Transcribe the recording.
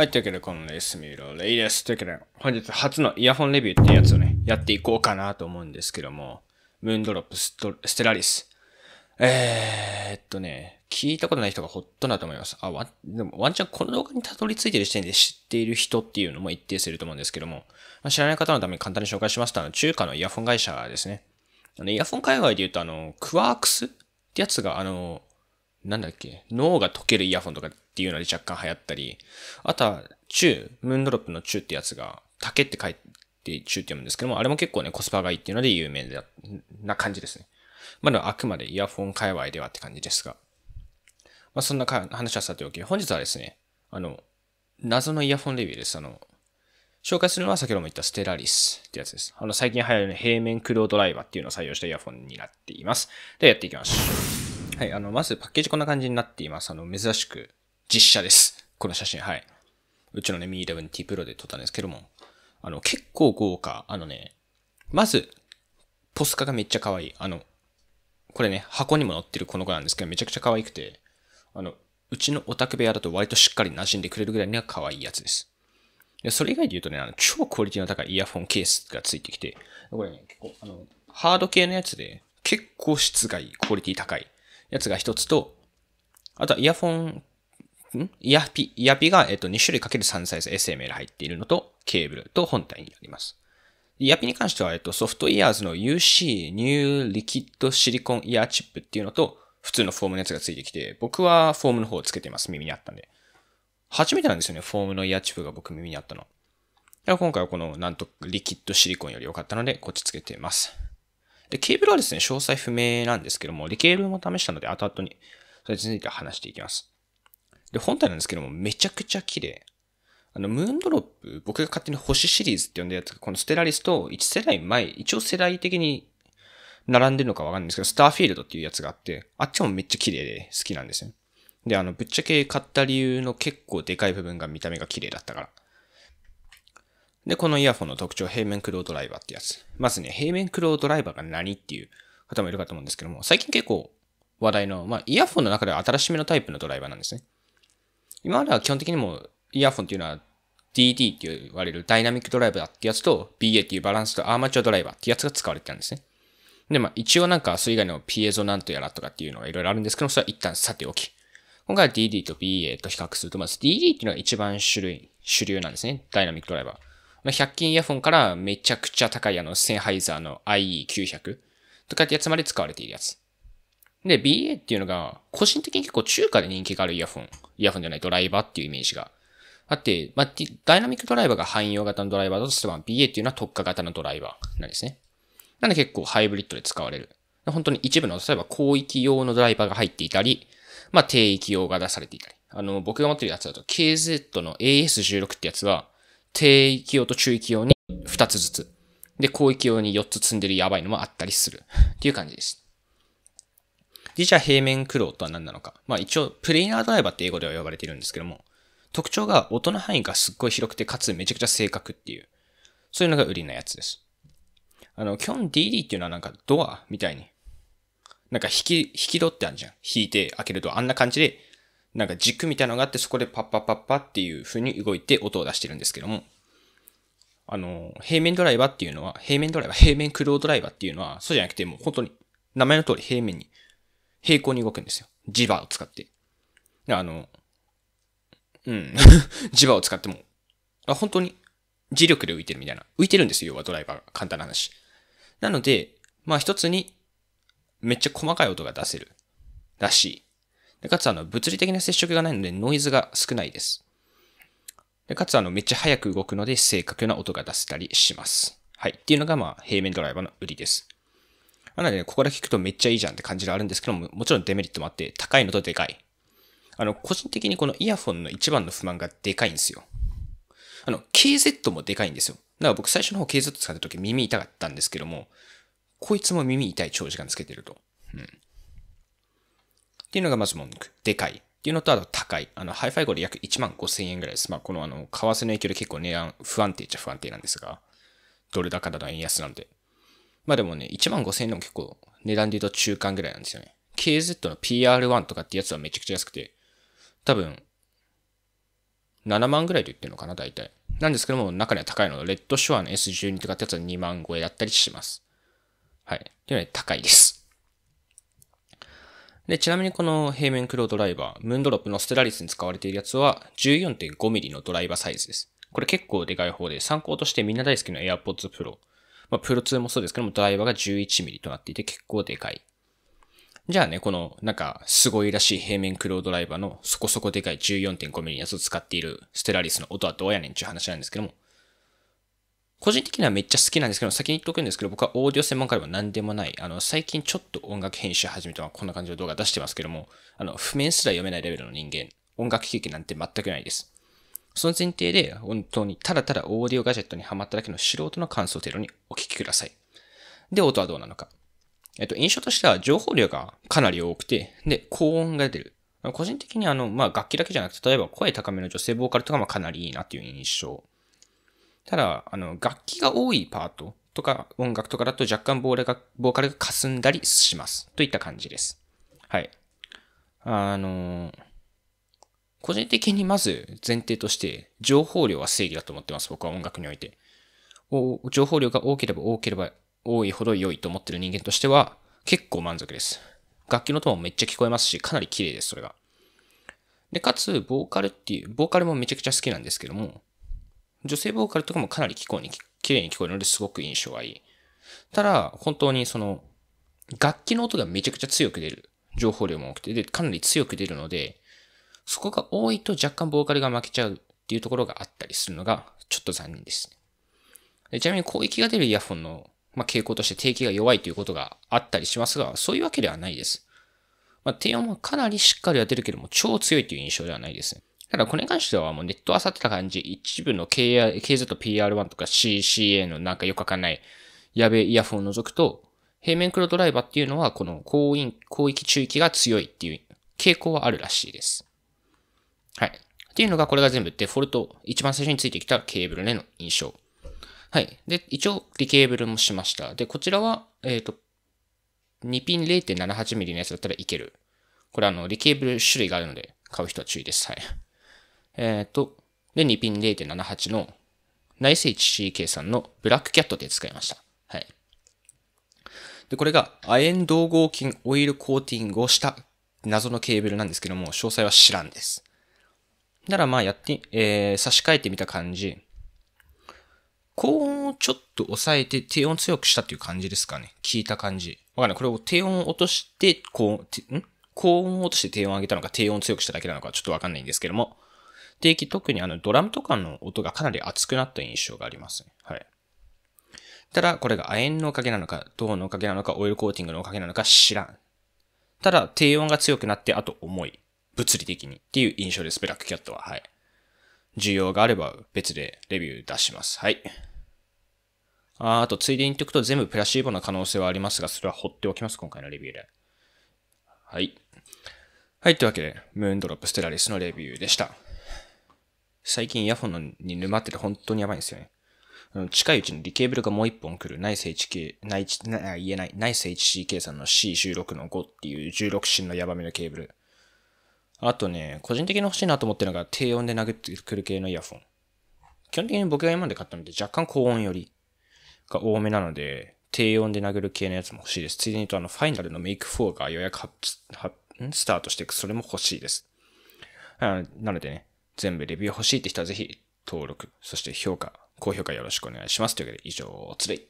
はい、というわけで、このレースミューローレイです。というわけで、本日初のイヤホンレビューってやつをね、やっていこうかなと思うんですけども、ムーンドロップストステラリス。えー、っとね、聞いたことない人がほっとなと思います。あ、わ、でもワンチャンこの動画にたどり着いてる時点で知っている人っていうのも一定すると思うんですけども、まあ、知らない方のために簡単に紹介しますと、あの、中華のイヤホン会社ですね。あの、イヤホン界隈で言うと、あの、クワークスってやつが、あの、なんだっけ、脳が溶けるイヤホンとかっていうので若干流行ったり、あとは、中、ムーンドロップの中ってやつが、竹って書いて、ーって読むんですけども、あれも結構ね、コスパがいいっていうので有名な感じですね。まだあくまでイヤフォン界隈ではって感じですが。まあ、そんな話はさておき、本日はですね、あの、謎のイヤフォンレビューです。あの、紹介するのは先ほども言ったステラリスってやつです。あの、最近流行る、平面駆動ドライバーっていうのを採用したイヤフォンになっています。ではやっていきましょう。はい、あの、まずパッケージこんな感じになっています。あの、珍しく、実写です。この写真、はい。うちのね、Mi 11T Pro で撮ったんですけども、あの、結構豪華。あのね、まず、ポスカがめっちゃ可愛い。あの、これね、箱にも載ってるこの子なんですけど、めちゃくちゃ可愛くて、あの、うちのオタク部屋だと割としっかり馴染んでくれるぐらいには可愛いやつです。でそれ以外で言うとね、あの超クオリティの高いイヤフォンケースがついてきて、これね、結構、あの、ハード系のやつで、結構質がいい、クオリティ高いやつが一つと、あとはイヤフォンんイヤピ、イヤピが、えっと、2種類かける3サイズ SML 入っているのと、ケーブルと本体になります。イヤピに関しては、えっと、ソフトイヤーズの UC ニューリキッドシリコンイヤーチップっていうのと、普通のフォームのやつがついてきて、僕はフォームの方をつけてます。耳にあったんで。初めてなんですよね、フォームのイヤーチップが僕耳にあったの。今回はこの、なんと、リキッドシリコンより良かったので、こっちつけてます。で、ケーブルはですね、詳細不明なんですけども、リケーブルも試したので、後々に、それについて話していきます。で、本体なんですけども、めちゃくちゃ綺麗。あの、ムーンドロップ、僕が勝手に星シリーズって呼んるやつが、このステラリスト、1世代前、一応世代的に並んでるのかわかんないんですけど、スターフィールドっていうやつがあって、あっちもめっちゃ綺麗で好きなんですよ。で、あの、ぶっちゃけ買った理由の結構でかい部分が見た目が綺麗だったから。で、このイヤホンの特徴、平面駆動ドライバーってやつ。まずね、平面駆動ドライバーが何っていう方もいるかと思うんですけども、最近結構話題の、まあ、イヤホンの中では新しめのタイプのドライバーなんですね。今までは基本的にもイヤホンっていうのは DD って言われるダイナミックドライバーってやつと BA っていうバランスとアーマチュアドライバーってやつが使われてたんですね。で、まあ一応なんかそれ以外のピエゾなんとやらとかっていうのはいろいろあるんですけど、それは一旦さておき。今回は DD と BA と比較すると、まず DD っていうのが一番種類、主流なんですね。ダイナミックドライバー。まあ、100均イヤホンからめちゃくちゃ高いあのセンハイザーの IE900 とかってやつまで使われているやつ。で、BA っていうのが、個人的に結構中華で人気があるイヤホン。イヤホンじゃないドライバーっていうイメージがあって、まあ、ダイナミックドライバーが汎用型のドライバーだとすれば、BA っていうのは特化型のドライバーなんですね。なんで結構ハイブリッドで使われる。本当に一部の、例えば広域用のドライバーが入っていたり、まあ、低域用が出されていたり。あの、僕が持ってるやつだと KZ の AS16 ってやつは、低域用と中域用に2つずつ。で、広域用に4つ積んでるやばいのもあったりする。っていう感じです。自社平面苦労とは何なのか。まあ一応、プレイナードライバーって英語では呼ばれているんですけども、特徴が音の範囲がすっごい広くて、かつめちゃくちゃ正確っていう、そういうのが売りなやつです。あの、基本 DD っていうのはなんかドアみたいに、なんか引き、引き戸ってあるじゃん。引いて開けるとあんな感じで、なんか軸みたいなのがあって、そこでパッパッパッパっていう風に動いて音を出してるんですけども、あの、平面ドライバーっていうのは、平面ドライバー、平面クロードライバーっていうのは、そうじゃなくてもう本当に、名前の通り平面に平行に動くんですよ。磁場を使って。あの、うん。磁 場を使っても、あ本当に磁力で浮いてるみたいな。浮いてるんですよ、要はドライバーが。簡単な話。なので、まあ一つに、めっちゃ細かい音が出せる。らしい。で、かつあの、物理的な接触がないので、ノイズが少ないです。で、かつあの、めっちゃ早く動くので、正確な音が出せたりします。はい。っていうのが、まあ、平面ドライバーの売りです。なので、ね、ここだけ聞くとめっちゃいいじゃんって感じがあるんですけども、もちろんデメリットもあって、高いのとでかい。あの、個人的にこのイヤホンの一番の不満がでかいんですよ。あの、KZ もでかいんですよ。だから僕最初の方 KZ 使った時耳痛かったんですけども、こいつも耳痛い長時間つけてると。うん。っていうのがまず文句。でかい。っていうのと、あと高い。あの、ハイファイゴで約1万5千円ぐらいです。まあ、このあの、為替の影響で結構値段不安定っちゃ不安定なんですが、ドル高だと円安なんで。まあでもね、1万5000円でも結構値段で言うと中間ぐらいなんですよね。KZ の PR1 とかってやつはめちゃくちゃ安くて、多分、7万ぐらいで言ってるのかな、大体。なんですけども、中には高いの。レッドショアの S12 とかってやつは2万超えだったりします。はい。というので、高いです。で、ちなみにこの平面黒ドライバー、ムーンドロップのステラリスに使われているやつは 14.5mm のドライバーサイズです。これ結構でかい方で、参考としてみんな大好きな AirPods Pro まあ、プロ2もそうですけども、ドライバーが 11mm となっていて結構でかい。じゃあね、このなんかすごいらしい平面クロードライバーのそこそこでかい 14.5mm のやつを使っているステラリスの音はどうやねんっていう話なんですけども、個人的にはめっちゃ好きなんですけど、先に言っとくんですけど、僕はオーディオ専門家でも何でもない、あの、最近ちょっと音楽編集始めたのはこんな感じの動画出してますけども、あの、譜面すら読めないレベルの人間、音楽経験なんて全くないです。その前提で、本当にただただオーディオガジェットにはまっただけの素人の感想程度にお聞きください。で、音はどうなのか。えっと、印象としては情報量がかなり多くて、で、高音が出る。個人的にあの、まあ、楽器だけじゃなくて、例えば声高めの女性ボーカルとかもかなりいいなっていう印象。ただ、あの、楽器が多いパートとか音楽とかだと若干ボーが、ボーカルが霞んだりします。といった感じです。はい。あのー個人的にまず前提として、情報量は正義だと思ってます。僕は音楽において。情報量が多ければ多ければ多いほど良いと思ってる人間としては、結構満足です。楽器の音もめっちゃ聞こえますし、かなり綺麗です、それが。で、かつ、ボーカルっていう、ボーカルもめちゃくちゃ好きなんですけども、女性ボーカルとかもかなり聞こえに、綺麗に聞こえるのですごく印象がいい。ただ、本当にその、楽器の音がめちゃくちゃ強く出る。情報量も多くて、で、かなり強く出るので、そこが多いと若干ボーカルが負けちゃうっていうところがあったりするのが、ちょっと残念ですでちなみに広域が出るイヤホンの、まあ、傾向として定期が弱いということがあったりしますが、そういうわけではないです。まあ、低音はかなりしっかりは出るけども、超強いという印象ではないですただ、これに関してはもうネットあさってた感じ、一部の k z と PR1 とか CCA のなんかよくわかんない、やべえイヤホンを除くと、平面黒ドライバーっていうのは、この広域中域が強いっていう傾向はあるらしいです。はい。っていうのが、これが全部デフォルト、一番最初についてきたケーブルでの印象。はい。で、一応、リケーブルもしました。で、こちらは、えっ、ー、と、2ピン 0.78mm のやつだったらいける。これ、あの、リケーブル種類があるので、買う人は注意です。はい。えっ、ー、と、で、2ピン0.78の、ナイス HCK さんのブラックキャットで使いました。はい。で、これが、亜鉛同合金オイルコーティングをした謎のケーブルなんですけども、詳細は知らんです。ならまあやって、えー、差し替えてみた感じ、高音をちょっと抑えて低音強くしたっていう感じですかね。聞いた感じ。わかんない。これを低音を落として高音、ん高音を落として低音を上げたのか、低音強くしただけなのか、ちょっとわかんないんですけども。定期、特にあの、ドラムとかの音がかなり熱くなった印象がありますね。はい。ただ、これが亜鉛のおかげなのか、銅のおかげなのか、オイルコーティングのおかげなのか知らん。ただ、低音が強くなって、あと重い。物理的にっていう印象です、ブラックキャットは。はい。需要があれば別でレビュー出します。はい。ああと、ついでに言っておくと全部プラシーボの可能性はありますが、それは放っておきます、今回のレビューで。はい。はい、というわけで、ムーンドロップステラリスのレビューでした。最近イヤホンに沼ってて本当にやばいんですよね。近いうちにリケーブルがもう一本来る、ナイス HK、ナイ、な言えない、ナイス HCK さんの C16 の5っていう16芯のヤバめのケーブル。あとね、個人的に欲しいなと思ってるのが低音で殴ってくる系のイヤフォン。基本的に僕が今まで買ったので若干高音よりが多めなので、低音で殴る系のやつも欲しいです。ついでに言うとあの、ファイナルのメイク4が予約スタートしていく、それも欲しいです。なのでね、全部レビュー欲しいって人はぜひ登録、そして評価、高評価よろしくお願いします。というわけで以上、つれい。